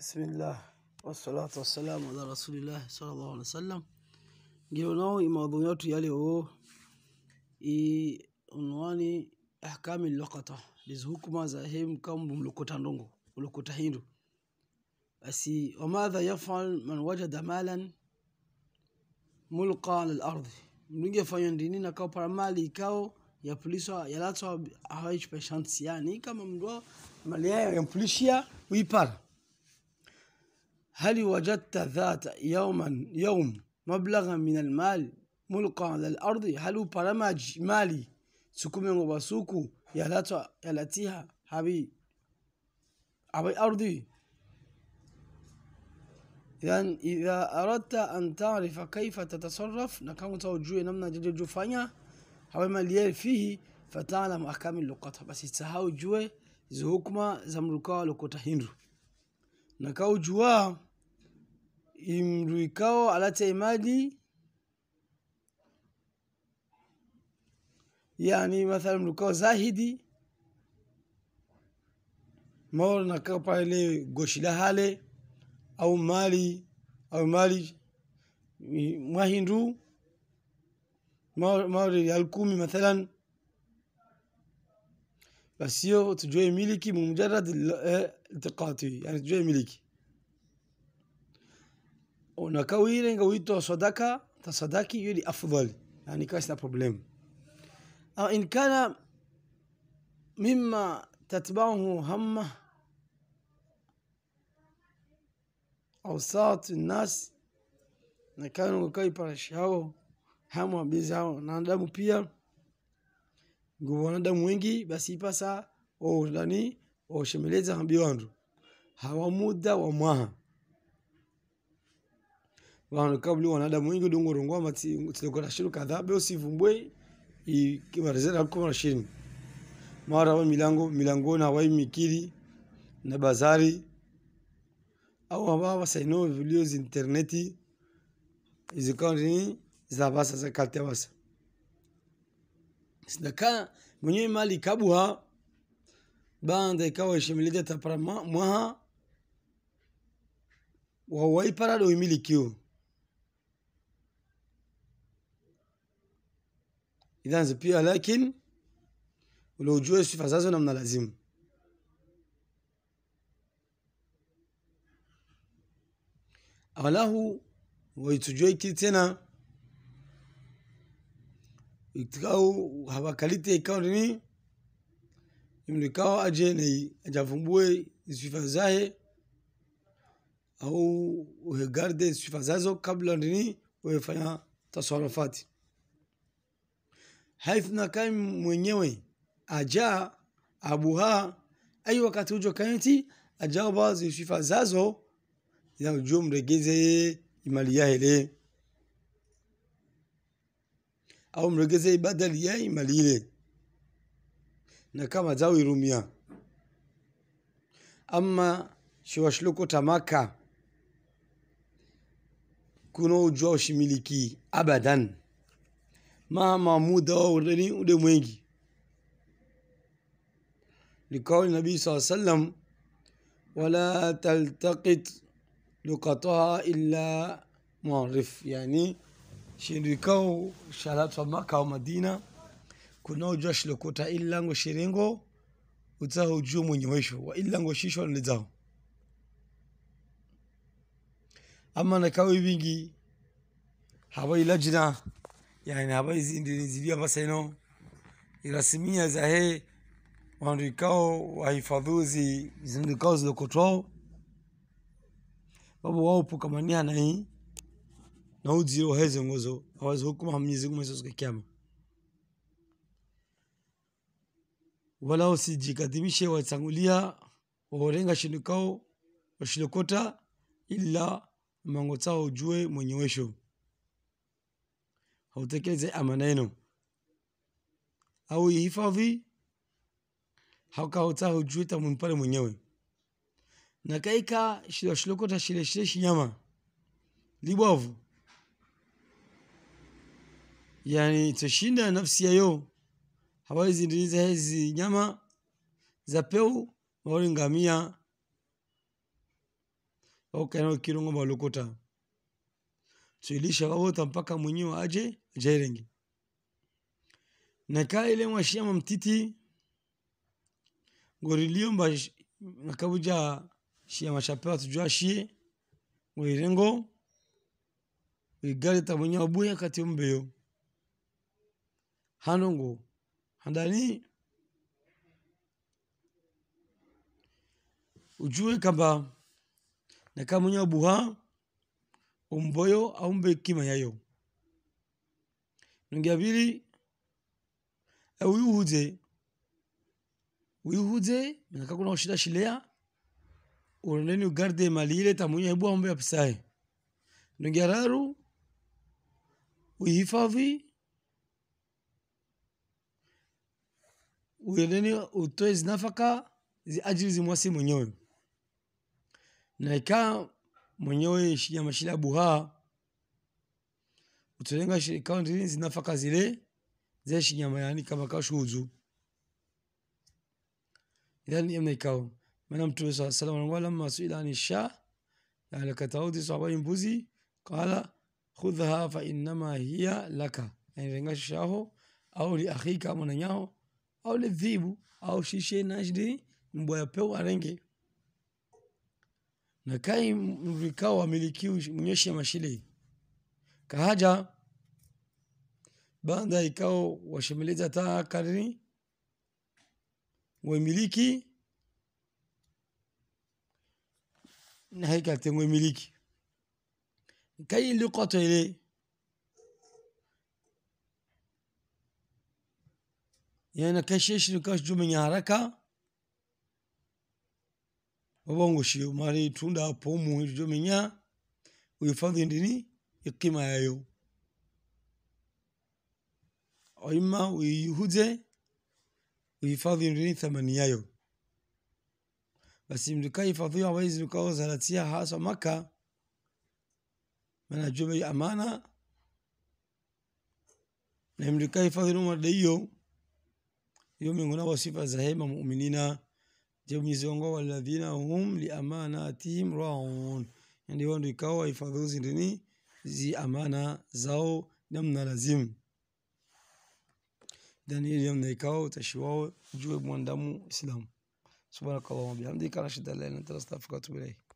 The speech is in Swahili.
بسم الله والصلاة والسلام على رسول الله صلى الله عليه وسلم جيونا وإمامنا تيالي هو إنواني أحكام اللقطة لذ حكمة زهيم كم بملكوتا نونغو ملكوتا هيرو أسي وماذا يفعل من وجد مالا ملقى على الأرض نيجي فاين دينينا كاو برمالي كاو يا بوليسو يا لاتو هايش بشانس يعني كم مدوا مليا يا بوليسيا ويبار هل وجدت ذات يوما يوم مبلغا من المال ملقى على الأرض هل برمج مالي سكوم سكومي وباسوكو يلاتيها حبي أبي أرضي إذا إذا أردت أن تعرف كيف تتصرف نكون توجوه نمنا جدجو فانيا هو مليار فيه فتعلم أحكام اللقطة بس يتسهاو جوه زهوكما زمركا لقطة هندو نكاو جوا Imruikawa alata imadi يعني مثلا ملوكو زاهدي مور نكبر لي غوشلا هالي او مالي او مالي ما هندو مور مور الكومي مثلا بس يو تجوي ملكي بمجرد التقاطي يعني تجوي ملكي unakawire ile ngawito sadaka tasadaki yuli afdal yani kawa sina problem au in kana mimma tatbahu hamma awsat nas na kana unakaiparashi hao hamu wabizi hao na damu pia nguvu wanadamu wengi basi ipasa oh, ndani oshemeleza shemeleza wandu hawa muda wa mwaha Wana kabla wanadamu wengi dongo rongwa na shiru kadhaa beo sivumbwe ikibarazera kwa na mara wa milango milango na wai mikili na bazari au ambao wasaino vilio za interneti izikawa za basa za kaltea basa sidaka mwenyewe mali kabuha banda ikawa ishimilija tapara mwaha wawaipara imilikio اذا زبيها لكن ولو جو يوسف عزازنا من العزيم اولاه ويتجوي كيتنا يتكاو هبا كاليتي كاوني يملكاو اجيني اجافمبوي يوسف عزاي او هيغارد يوسف عزازو قبل ني ويفنا تصرفاتي haithna kaim mwenyewe ajaa abuha ai wakati hujo kainti ajaba sifa zazo zinajua mregeze imali ile au mregeze badali ya imali ile na kama zao irumia ama shiwashluko tamaka kuna ujua ushimiliki abadan mama muda wao ndani ude mwingi likauli nabii saa sallam wala taltakit lukataha illa muarif yani shindikao shalatwa maka au madina kunaojua shilokota illango shiringo utsaho ujue mwenye wesho wa illango shisho nizao ama nakawe wingi hawailajina yani habari hizi ndinizijua paseno irasimia za he wandikao wahifadhuzi zindikao zilokotwao babo waopukamania mania na udziro heze ngozo awazihukuma mwenyezi mungu siku ya kiyama wala usijikadhibishe watangulia waorenga shindikao washilokota ila mangotao jue ujue mwenye wesho hautekeze amaneno au ihifadhi haukaota hujuita mumpale mwenyewe na kaika shilashilokota shileshile shinyama libwavu yani toshinda nafsi yayo ndiliza hizi nyama za peu maolingamia au kana ukilongo wawota mpaka mwenyewe aje jairenge nakaile mwashiyama mtiti ngoriliomba nakabuja shiama shapewa tujua shie ngoirengo wigale tabunya obuya kati ombeyo hanongo handani ujue kamba nakamunya wabuha omboyo aumbe kima yayo nungia vili e uyuhudze uyuhudze minaka kuna kushita shilea urondeni ugarde mali ile tamunya hebu aumbe apisaye nungia raru uihifadhi uendeni utoe zinafaka zi ajili zimwasi mwenyewe na ikaa mwenyewe ya mashilabu ha utolenga shirikao ndini zinafaka zile ze shinyama yani kama kashuzu idhani yamna kao maana mtume saa salam anangwa lama masuila ni sha alakataudi sahabai mbuzi kala khudha fa inma hiya laka yani renga shaho au li akhika mwananyao au lidhibu au shishe nashdi mbwa yapewa renge Nakai vikao wamiliki mnyeshe mashile kahaja baada ya ikao ta taa we miliki, na haikate wemiliki kai lukoto ile yana kashe shi kashi jumin haraka wabongoshi mari tunda pomu iryo menya uhifadhi ndini ikima yayo oima uihuze uhifadhi ndini thamani yayo basi mlikaihifadhiwa hawezi mkaozaratia hasa maka maana jumbe amana na mlikaihifadhi numadaiyo hiyo miongoni mwa sifa za hema muuminina jemizongo waladhina hum liamanatihim raun, ndio ndio ikawa hifadhuzi nini zi amana zao namna lazimu Daniel yamna ikawa utashi wao jue mwandamu Islam. Subhanakallahu wabihamdika, la ilaha illa anta, astaghfiruka wa atubu